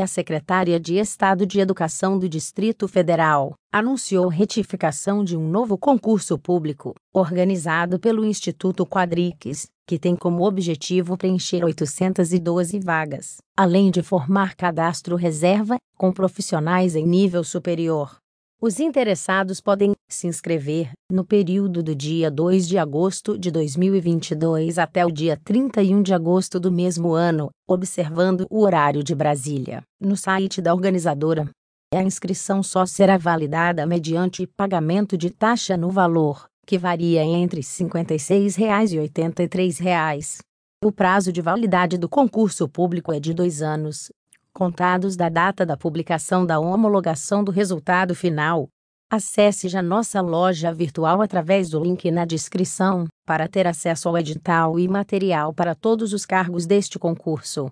É a secretária de Estado de Educação do Distrito Federal, anunciou retificação de um novo concurso público, organizado pelo Instituto Quadrix, que tem como objetivo preencher 812 vagas, além de formar cadastro reserva, com profissionais em nível superior, os interessados podem se inscrever no período do dia 2 de agosto de 2022 até o dia 31 de agosto do mesmo ano, observando o horário de Brasília, no site da organizadora. A inscrição só será validada mediante pagamento de taxa no valor, que varia entre R$ 56,00 e R$ 83,00. O prazo de validade do concurso público é de dois anos, contados da data da publicação da homologação do resultado final. Acesse já nossa loja virtual através do link na descrição para ter acesso ao edital e material para todos os cargos deste concurso.